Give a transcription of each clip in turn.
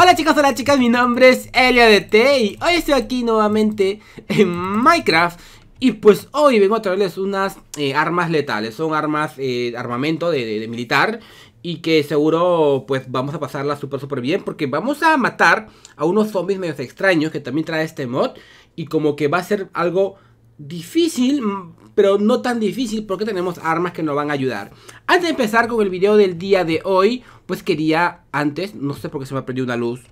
Hola chicos, hola chicas, mi nombre es T y hoy estoy aquí nuevamente en Minecraft y pues hoy vengo a traerles unas eh, armas letales, son armas, eh, de armamento de, militar y que seguro pues vamos a pasarla súper súper bien porque vamos a matar a unos zombies medio extraños que también trae este mod y como que va a ser algo difícil pero no tan difícil porque tenemos armas que nos van a ayudar. Antes de empezar con el video del día de hoy, pues quería antes, no sé por qué se me ha perdido una luz.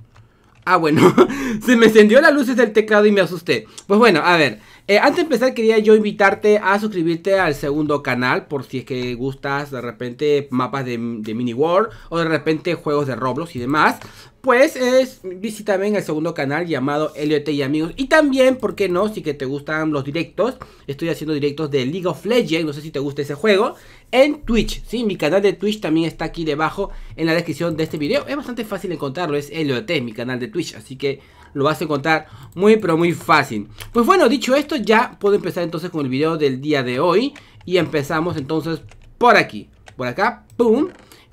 Ah, bueno, se me encendió la luz desde el teclado y me asusté. Pues bueno, a ver, eh, antes de empezar, quería yo invitarte a suscribirte al segundo canal por si es que gustas de repente mapas de, mini world o de repente juegos de Roblox y demás. Pues es, visítame en el segundo canal llamado L.O.T. y Amigos. Y también, ¿por qué no? Si que te gustan los directos, estoy haciendo directos de League of Legends, no sé si te gusta ese juego, en Twitch. ¿sí? Mi canal de Twitch también está aquí debajo en la descripción de este video. Es bastante fácil encontrarlo, es LOT, mi canal de Twitch. Así que lo vas a encontrar muy pero muy fácil. Pues bueno, dicho esto, ya puedo empezar entonces con el video del día de hoy. Y empezamos entonces por aquí, por acá, ¡pum!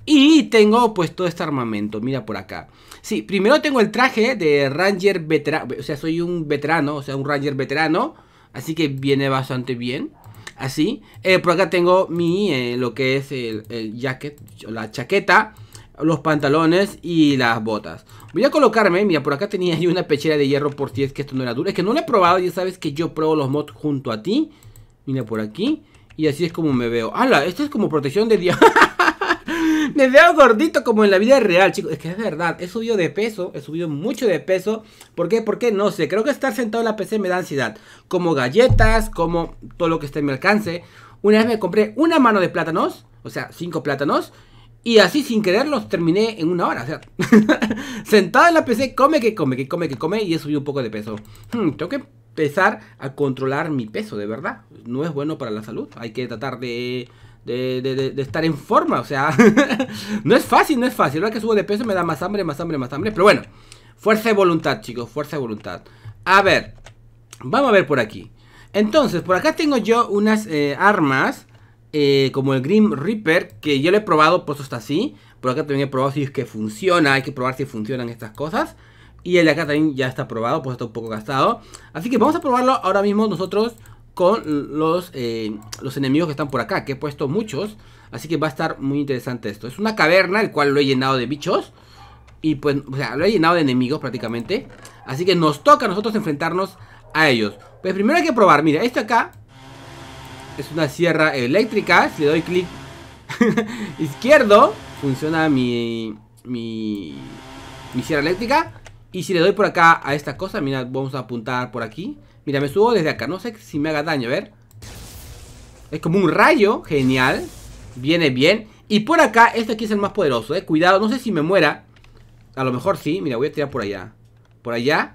Y tengo pues todo este armamento, mira por acá. Sí, primero tengo el traje de Ranger veterano, o sea, soy un veterano, o sea, un Ranger veterano. Así que viene bastante bien. Así. Eh, por acá tengo mi, eh, lo que es el, el jacket, la chaqueta los pantalones y las botas. Voy a colocarme, mira, por acá tenía yo una pechera de hierro por si es que esto no era duro. Es que no lo he probado, ya sabes que yo pruebo los mods junto a ti. Mira por aquí. Y así es como me veo. ¡Hala! Esto es como protección de día me veo gordito como en la vida real, chicos. Es que es verdad, he subido de peso, he subido mucho de peso. ¿Por qué? Porque no sé, creo que estar sentado en la PC me da ansiedad. Como galletas, como todo lo que esté en mi alcance. Una vez me compré una mano de plátanos, o sea, cinco plátanos. Y así sin querer los terminé en una hora. O sea, sentada en la PC, come que come, que come, que come. Y he subido un poco de peso. Hmm, tengo que empezar a controlar mi peso, de verdad. No es bueno para la salud. Hay que tratar de, estar en forma. O sea, no es fácil, no es fácil. Ahora que subo de peso me da más hambre, más hambre, más hambre. Pero bueno, fuerza de voluntad, chicos. Fuerza de voluntad. A ver, vamos a ver por aquí. Entonces, por acá tengo yo unas eh, armas eh, como el Grim Reaper, que yo lo he probado, pues está así. Por acá también he probado si es que funciona, hay que probar si funcionan estas cosas. Y el de acá también ya está probado, pues está un poco gastado. Así que vamos a probarlo ahora mismo nosotros con los, eh, los enemigos que están por acá, que he puesto muchos. Así que va a estar muy interesante esto. Es una caverna, el cual lo he llenado de bichos. Y pues, o sea, lo he llenado de enemigos prácticamente. Así que nos toca a nosotros enfrentarnos a ellos. Pues primero hay que probar, mira, esto acá es una sierra eléctrica. Si le doy clic izquierdo, funciona mi, mi, sierra eléctrica. Y si le doy por acá a esta cosa, mira, vamos a apuntar por aquí. Mira, me subo desde acá. No sé si me haga daño, a ver. Es como un rayo, genial. Viene bien. Y por acá, este aquí es el más poderoso, eh. Cuidado, no sé si me muera. A lo mejor sí. Mira, voy a tirar por allá. Por allá.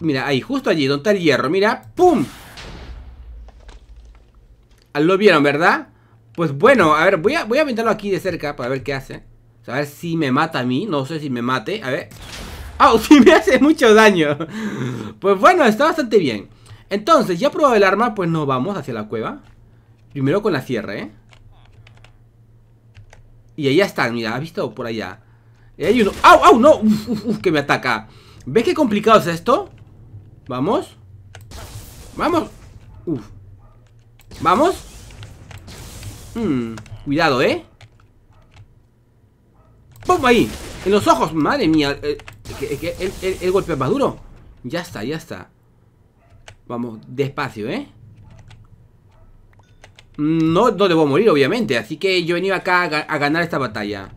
Mira, ahí, justo allí, donde está el hierro. Mira, ¡pum! Ah, lo vieron, ¿verdad? Pues bueno, a ver, voy a, voy a aventarlo aquí de cerca para ver qué hace. a ver si me mata a mí. No sé si me mate. A ver. ¡Ah! Si me hace mucho daño! Pues bueno, está bastante bien. Entonces, ya probado el arma, pues nos vamos hacia la cueva. Primero con la sierra, ¿eh? Y allá están, mira, ¿has visto? Por allá. Y hay uno. ¡Au, au! ¡No! ¡Uf, uf, uf! Que me ataca. ¿Ves qué complicado es esto? Vamos. Vamos. Uf. Vamos. Hmm, cuidado, ¿eh? ¡Pum! Ahí, en los ojos, madre mía el, golpe es más duro Ya está, ya está Vamos, despacio, ¿eh? No, no debo morir, obviamente Así que yo he venido acá a, ganar esta batalla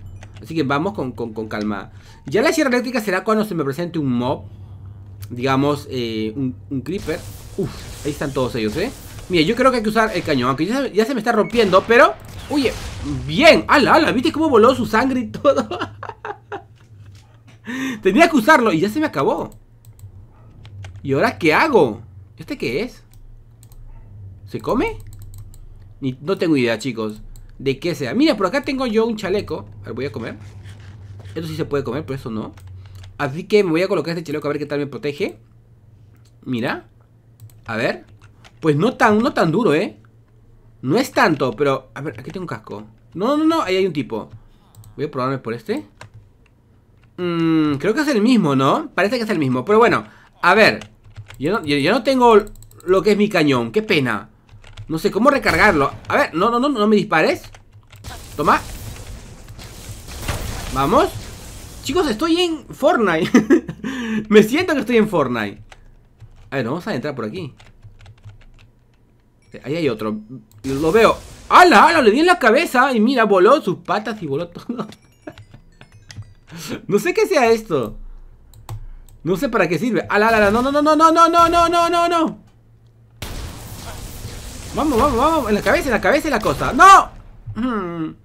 Así que vamos con, calma Ya la sierra eléctrica será cuando se me presente un mob Digamos, eh, un, un creeper Uf, ahí están todos ellos, ¿eh? Mira, yo creo que hay que usar el cañón Aunque ya, se me está rompiendo, pero... Oye, bien, ala, ala, ¿viste cómo voló su sangre y todo? Tenía que usarlo y ya se me acabó ¿Y ahora qué hago? ¿Este qué es? ¿Se come? no tengo idea, chicos De qué sea Mira, por acá tengo yo un chaleco A ver, voy a comer Esto sí se puede comer, pero eso no Así que me voy a colocar este chaleco a ver qué tal me protege Mira A ver pues no tan, no tan duro, ¿eh? No es tanto, pero... A ver, aquí tengo un casco. No, no, no, ahí hay un tipo. Voy a probarme por este. Mm, creo que es el mismo, ¿no? Parece que es el mismo. Pero bueno, a ver. Yo no, yo no tengo lo que es mi cañón. Qué pena. No sé cómo recargarlo. A ver, no, no, no, no me dispares. Toma. Vamos. Chicos, estoy en Fortnite. me siento que estoy en Fortnite. A ver, vamos a entrar por aquí. Este, ahí hay otro. Lo veo. ¡Hala, hala! Le di en la cabeza. Y mira, voló sus patas y voló todo. no sé qué sea esto. No sé para qué sirve. ¡Hala, hala! No, no, no, no, no, no, no, no, no, no, Vamos, vamos, vamos. En la cabeza, en la cabeza y la cosa. ¡No! Mm.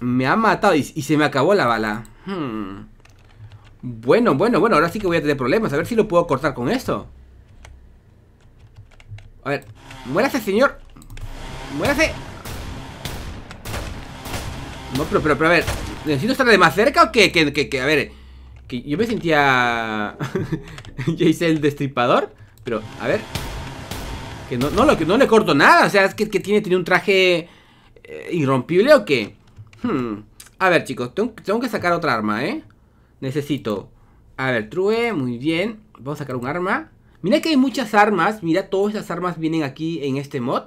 Me ha matado y, se me acabó la bala. Mm. Bueno, bueno, bueno. Ahora sí que voy a tener problemas. A ver si lo puedo cortar con esto. A ver, muérase, señor Muérase No, pero, pero, pero, a ver ¿Necesito estar de más cerca o qué? Que, que, a ver que Yo me sentía hice el destripador Pero, a ver Que no, no, lo, que no le corto nada O sea, es que, que tiene, tiene un traje eh, Irrompible o qué hmm, A ver, chicos, tengo, tengo que sacar otra arma, ¿eh? Necesito A ver, true, muy bien Vamos a sacar un arma Mira que hay muchas armas. Mira, todas esas armas vienen aquí en este mod.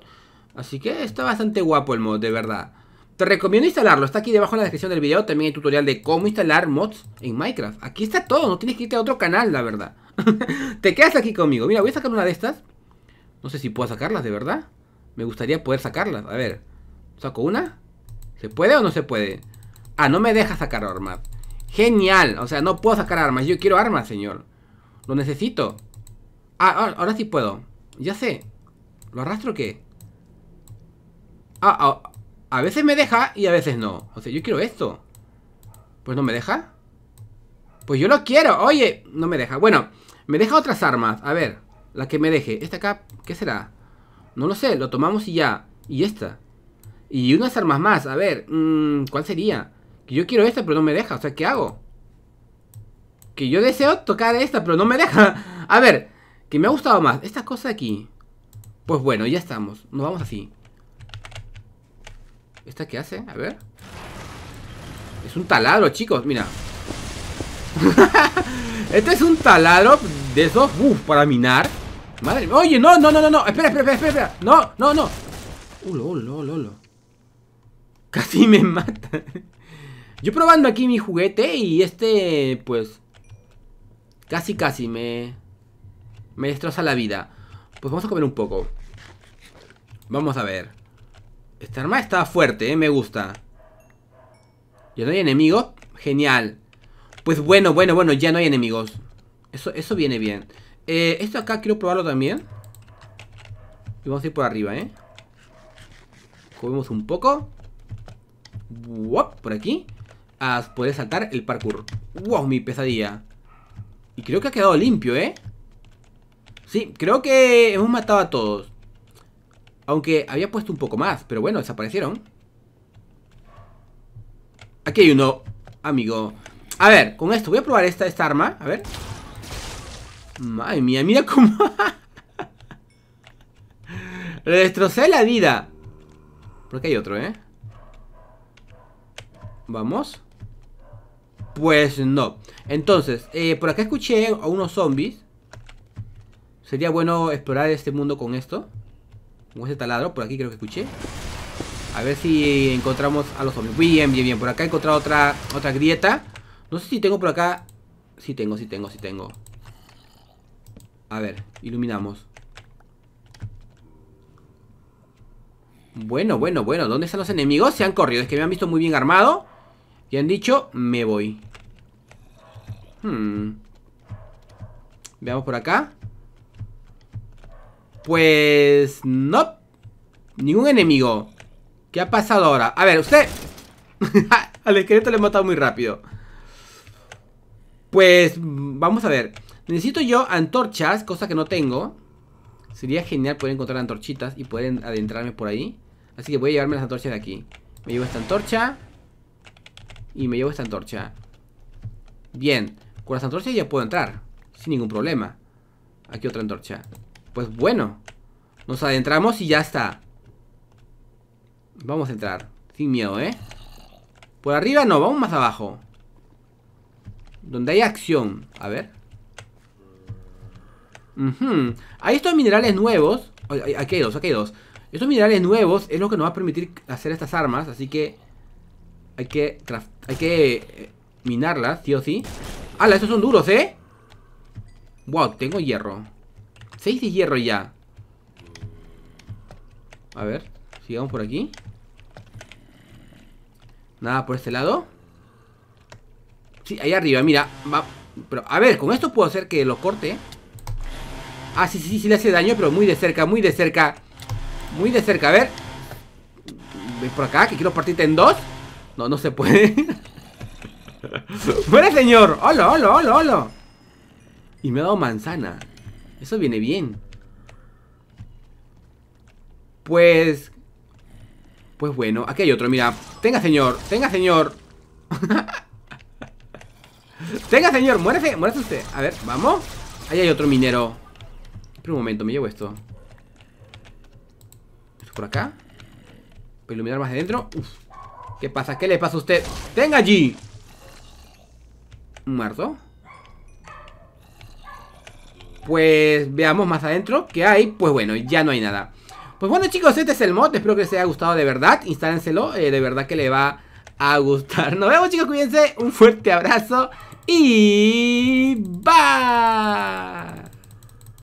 Así que está bastante guapo el mod, de verdad. Te recomiendo instalarlo. Está aquí debajo en la descripción del video. También hay tutorial de cómo instalar mods en Minecraft. Aquí está todo. No tienes que irte a otro canal, la verdad. Te quedas aquí conmigo. Mira, voy a sacar una de estas. No sé si puedo sacarlas, de verdad. Me gustaría poder sacarlas. A ver. ¿Saco una? ¿Se puede o no se puede? Ah, no me deja sacar armas. Genial. O sea, no puedo sacar armas. Yo quiero armas, señor. Lo necesito. Ah, ah, ahora, sí puedo. Ya sé. ¿Lo arrastro qué? Ah, ah, a veces me deja y a veces no. O sea, yo quiero esto. Pues no me deja. Pues yo lo quiero. Oye, no me deja. Bueno, me deja otras armas. A ver, la que me deje. Esta acá, ¿qué será? No lo sé, lo tomamos y ya. Y esta. Y unas armas más. A ver, mm, ¿cuál sería? Que yo quiero esta, pero no me deja. O sea, ¿qué hago? Que yo deseo tocar esta, pero no me deja. A ver, que me ha gustado más. Esta cosa aquí. Pues bueno, ya estamos. Nos vamos así. ¿Esta qué hace? A ver. Es un taladro, chicos. Mira. este es un taladro de esos uf, para minar. Madre mía. Oye, no, no, no, no, no. Espera, espera, espera, espera. No, no, no. Ulo, uh, ulo, ulo, Casi me mata. Yo probando aquí mi juguete y este, pues... Casi, casi me... Me destroza la vida. Pues vamos a comer un poco. Vamos a ver. Esta arma está fuerte, ¿eh? me gusta. ¿Ya no hay enemigos? Genial. Pues bueno, bueno, bueno, ya no hay enemigos. Eso, eso viene bien. Eh, esto acá quiero probarlo también. Y vamos a ir por arriba, ¿eh? Comemos un poco. por aquí. A poder saltar el parkour. ¡Wow! Mi pesadilla. Y creo que ha quedado limpio, ¿eh? Sí, creo que hemos matado a todos. Aunque había puesto un poco más, pero bueno, desaparecieron. Aquí hay uno, amigo. A ver, con esto, voy a probar esta, esta arma. A ver. Madre mía, mira cómo... Le destrocé la vida. Porque hay otro, ¿eh? Vamos. Pues no. Entonces, eh, por acá escuché a unos zombies. Sería bueno explorar este mundo con esto. Con ese taladro, por aquí creo que escuché. A ver si encontramos a los hombres. Bien, bien, bien. Por acá he encontrado otra, otra grieta. No sé si tengo por acá... Si tengo, si tengo, si tengo. A ver, iluminamos. Bueno, bueno, bueno. ¿Dónde están los enemigos? Se han corrido. Es que me han visto muy bien armado. Y han dicho, me voy. Hmm. Veamos por acá. Pues... No. Ningún enemigo. ¿Qué ha pasado ahora? A ver, usted... Al esqueleto le he matado muy rápido. Pues... Vamos a ver. Necesito yo antorchas, cosa que no tengo. Sería genial poder encontrar antorchitas y poder adentrarme por ahí. Así que voy a llevarme las antorchas de aquí. Me llevo esta antorcha. Y me llevo esta antorcha. Bien. Con las antorchas ya puedo entrar. Sin ningún problema. Aquí otra antorcha. Pues bueno. Nos adentramos y ya está. Vamos a entrar. Sin miedo, ¿eh? Por arriba no, vamos más abajo. Donde hay acción. A ver. Hay estos minerales nuevos. Aquí hay dos, aquí hay dos. Estos minerales nuevos es lo que nos va a permitir hacer estas armas. Así que hay que, hay que eh, minarlas, sí o sí. ¡Hala! Estos son duros, ¿eh? Wow, tengo hierro. Seis de hierro ya. A ver, sigamos por aquí. Nada por este lado. Sí, ahí arriba, mira. Pero, a ver, con esto puedo hacer que lo corte. Ah, sí, sí, sí, le hace daño, pero muy de cerca, muy de cerca. Muy de cerca, a ver. ¿Ves por acá? Que quiero partirte en dos. No, no se puede. ¡Fuera, señor! ¡Hola, hola, hola, hola! Y me ha dado manzana. Eso viene bien. Pues... Pues bueno, aquí hay otro, mira. Tenga, señor. Tenga, señor. Tenga, señor. Muérese, muérese usted. A ver, vamos. Ahí hay otro minero. Espera un momento, me llevo esto. ¿Esto por acá? a iluminar más adentro? Uf. ¿Qué pasa? ¿Qué le pasa a usted? ¡Tenga allí! ¿Un muerto? pues veamos más adentro que hay, pues bueno, ya no hay nada. Pues bueno chicos, este es el mod, espero que les haya gustado de verdad, instálenselo, eh, de verdad que le va a gustar. Nos vemos chicos, cuídense, un fuerte abrazo y bye.